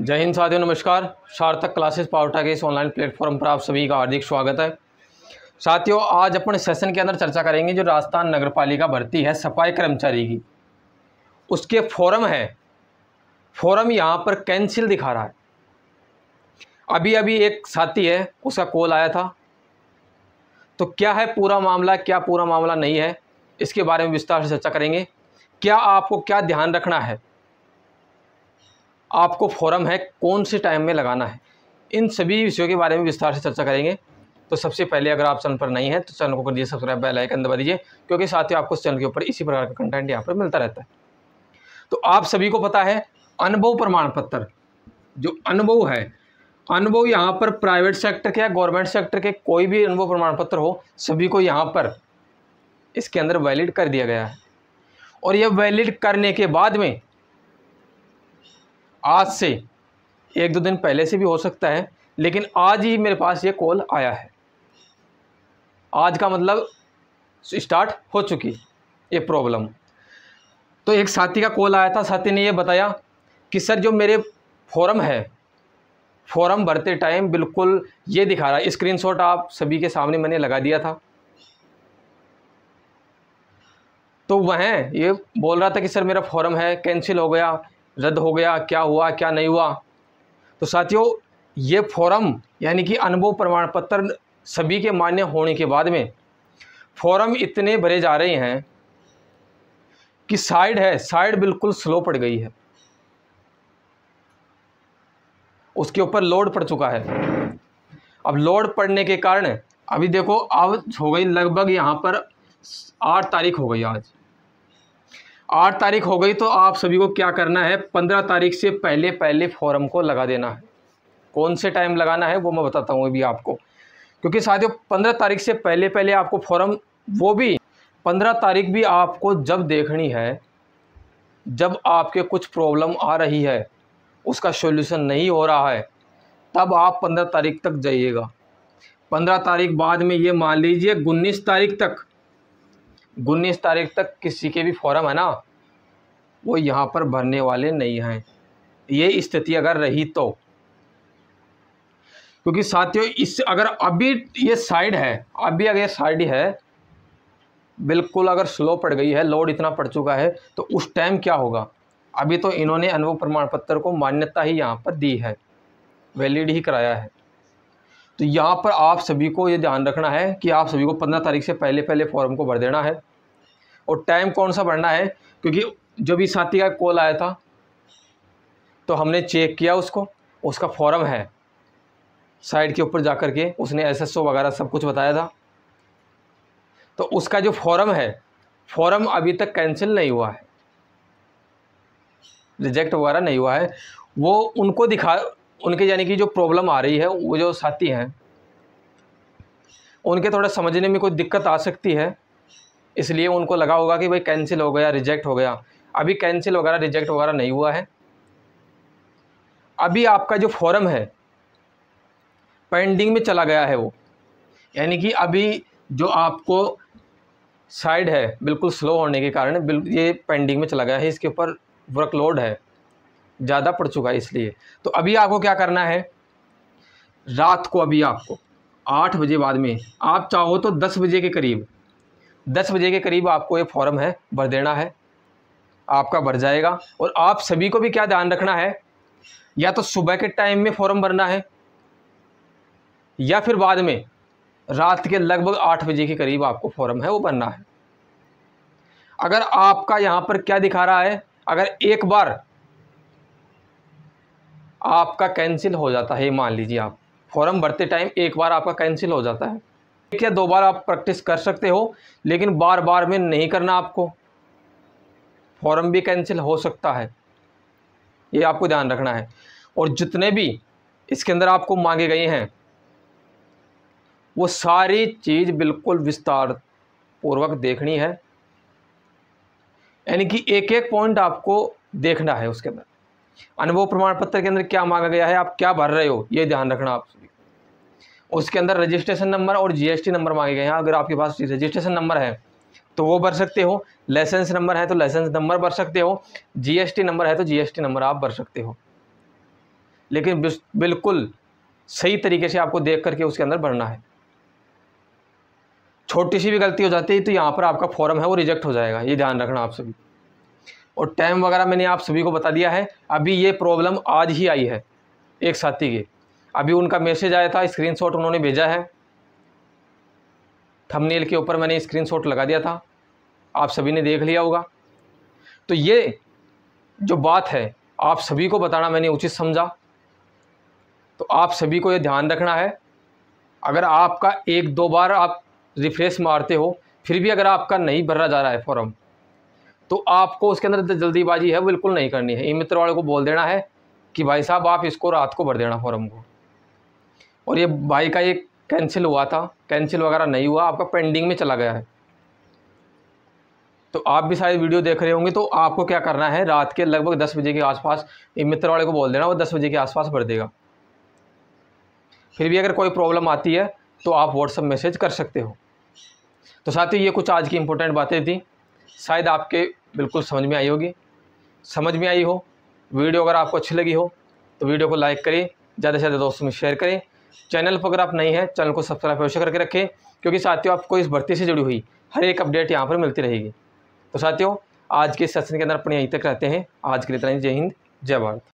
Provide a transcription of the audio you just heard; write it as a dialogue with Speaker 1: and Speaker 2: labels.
Speaker 1: जय हिंद साथियों नमस्कार सार्थक क्लासेस पावटा के इस ऑनलाइन प्लेटफॉर्म पर आप सभी का हार्दिक स्वागत है साथियों आज अपन सेशन के अंदर चर्चा करेंगे जो राजस्थान नगर पालिका भर्ती है सफाई कर्मचारी की उसके फॉरम है फॉरम यहाँ पर कैंसिल दिखा रहा है अभी अभी एक साथी है उसका कॉल आया था तो क्या है पूरा मामला क्या पूरा मामला नहीं है इसके बारे में विस्तार से चर्चा करेंगे क्या आपको क्या ध्यान रखना है आपको फॉरम है कौन से टाइम में लगाना है इन सभी विषयों के बारे में विस्तार से चर्चा करेंगे तो सबसे पहले अगर आप चैनल पर नहीं हैं तो चैनल को कर दीजिए सब्सक्राइब बेल आइकन दबा दीजिए क्योंकि साथ ही आपको इस चैनल के ऊपर इसी प्रकार का कंटेंट यहाँ पर मिलता रहता है तो आप सभी को पता है अनुभव प्रमाण पत्र जो अनुभव है अनुभव यहाँ पर प्राइवेट सेक्टर के या गवर्नमेंट सेक्टर के कोई भी अनुभव प्रमाण पत्र हो सभी को यहाँ पर इसके अंदर वैलिड कर दिया गया है और यह वैलिड करने के बाद में आज से एक दो दिन पहले से भी हो सकता है लेकिन आज ही मेरे पास ये कॉल आया है आज का मतलब स्टार्ट हो चुकी ये प्रॉब्लम तो एक साथी का कॉल आया था साथी ने ये बताया कि सर जो मेरे फॉर्म है फॉर्म भरते टाइम बिल्कुल ये दिखा रहा है स्क्रीनशॉट आप सभी के सामने मैंने लगा दिया था तो वह ये बोल रहा था कि सर मेरा फॉर्म है कैंसिल हो गया रद्द हो गया क्या हुआ क्या नहीं हुआ तो साथियों ये फॉरम यानी कि अनुभव प्रमाण पत्र सभी के मान्य होने के बाद में फॉरम इतने भरे जा रहे हैं कि साइड है साइड बिल्कुल स्लो पड़ गई है उसके ऊपर लोड पड़ चुका है अब लोड पड़ने के कारण अभी देखो अब हो गई लगभग यहाँ पर आठ तारीख हो गई आज आठ तारीख हो गई तो आप सभी को क्या करना है पंद्रह तारीख से पहले पहले फॉर्म को लगा देना है कौन से टाइम लगाना है वो मैं बताता हूँ अभी आपको क्योंकि साथियों पंद्रह तारीख से पहले पहले आपको फॉर्म वो भी पंद्रह तारीख भी आपको जब देखनी है जब आपके कुछ प्रॉब्लम आ रही है उसका सोल्यूशन नहीं हो रहा है तब आप पंद्रह तारीख तक जाइएगा पंद्रह तारीख बाद में ये मान लीजिए उन्नीस तारीख तक उन्नीस तारीख तक किसी के भी फॉर्म है ना वो यहाँ पर भरने वाले नहीं हैं ये स्थिति अगर रही तो क्योंकि साथियों इस अगर अभी ये साइड है अभी अगर ये साइड है बिल्कुल अगर स्लो पड़ गई है लोड इतना पड़ चुका है तो उस टाइम क्या होगा अभी तो इन्होंने अनुभव प्रमाण पत्र को मान्यता ही यहाँ पर दी है वैलिड ही कराया है तो यहाँ पर आप सभी को ये ध्यान रखना है कि आप सभी को पंद्रह तारीख से पहले पहले फॉर्म को भर देना है और टाइम कौन सा भरना है क्योंकि जो भी साथी का कॉल आया था तो हमने चेक किया उसको उसका फॉर्म है साइड के ऊपर जा के उसने ओ वगैरह सब कुछ बताया था तो उसका जो फॉर्म है फॉर्म अभी तक कैंसिल नहीं हुआ है रिजेक्ट वगैरह नहीं हुआ है वो उनको दिखा उनके यानी कि जो प्रॉब्लम आ रही है वो जो साथी हैं उनके थोड़ा समझने में कोई दिक्कत आ सकती है इसलिए उनको लगा होगा कि भाई कैंसिल हो गया रिजेक्ट हो गया अभी कैंसिल वगैरह रिजेक्ट वगैरह नहीं हुआ है अभी आपका जो फॉरम है पेंडिंग में चला गया है वो यानी कि अभी जो आपको साइड है बिल्कुल स्लो होने के कारण ये पेंडिंग में चला गया है इसके ऊपर वर्कलोड है ज़्यादा पड़ चुका है इसलिए तो अभी आपको क्या करना है रात को अभी आपको आठ बजे बाद में आप चाहो तो दस बजे के करीब दस बजे के करीब आपको ये फॉर्म है भर देना है आपका भर जाएगा और आप सभी को भी क्या ध्यान रखना है या तो सुबह के टाइम में फॉर्म भरना है या फिर बाद में रात के लगभग आठ बजे के करीब आपको फॉर्म है वो भरना है अगर आपका यहाँ पर क्या दिखा रहा है अगर एक बार आपका कैंसिल हो जाता है मान लीजिए आप फॉर्म भरते टाइम एक बार आपका कैंसिल हो जाता है एक या दो बार आप प्रैक्टिस कर सकते हो लेकिन बार बार में नहीं करना आपको फॉर्म भी कैंसिल हो सकता है ये आपको ध्यान रखना है और जितने भी इसके अंदर आपको मांगे गए हैं वो सारी चीज़ बिल्कुल विस्तार पूर्वक देखनी है यानी कि एक एक पॉइंट आपको देखना है उसके अंदर अनुभव प्रमाण पत्र के अंदर क्या मांगा गया है आप क्या भर रहे हो ये ध्यान रखना आप सभी उसके अंदर रजिस्ट्रेशन नंबर और जीएसटी नंबर मांगे गए हैं अगर आपके पास रजिस्ट्रेशन नंबर है तो वो भर सकते हो लाइसेंस नंबर है तो लाइसेंस नंबर भर सकते हो जीएसटी नंबर है तो जीएसटी नंबर आप भर सकते हो लेकिन बिल्कुल सही तरीके से आपको देख करके उसके अंदर भरना है छोटी सी भी गलती हो जाती है तो यहाँ पर आपका फॉर्म है वो रिजेक्ट हो जाएगा ये ध्यान रखना आप सभी और टाइम वगैरह मैंने आप सभी को बता दिया है अभी ये प्रॉब्लम आज ही आई है एक साथी की अभी उनका मैसेज आया था स्क्रीनशॉट उन्होंने भेजा है थंबनेल के ऊपर मैंने स्क्रीनशॉट लगा दिया था आप सभी ने देख लिया होगा तो ये जो बात है आप सभी को बताना मैंने उचित समझा तो आप सभी को ये ध्यान रखना है अगर आपका एक दो बार आप रिफ्रेश मारते हो फिर भी अगर आपका नहीं भरा जा रहा है फॉर्म तो आपको उसके अंदर जल्दीबाजी है बिल्कुल नहीं करनी है ई मित्र वाले को बोल देना है कि भाई साहब आप इसको रात को भर देना फॉर्म को और ये भाई का ये कैंसिल हुआ था कैंसिल वगैरह नहीं हुआ आपका पेंडिंग में चला गया है तो आप भी सारी वीडियो देख रहे होंगे तो आपको क्या करना है रात के लगभग दस बजे के आसपास मित्र वाले को बोल देना वो दस बजे के आसपास भर देगा फिर भी अगर कोई प्रॉब्लम आती है तो आप व्हाट्सअप मैसेज कर सकते हो तो साथ ही ये कुछ आज की इंपॉर्टेंट बातें थी शायद आपके बिल्कुल समझ में आई होगी समझ में आई हो वीडियो अगर आपको अच्छी लगी हो तो वीडियो को लाइक करें ज़्यादा से ज़्यादा दोस्तों में शेयर करें चैनल पर अगर आप नहीं हैं चैनल को सब्सक्राइब अवश्य करके रखें क्योंकि साथियों आपको इस भर्ती से जुड़ी हुई हर एक अपडेट यहाँ पर मिलती रहेगी तो साथियों आज के सेशन के अंदर अपने यहीं तक रहते हैं आज के लिए इतना ही जय हिंद जय भारत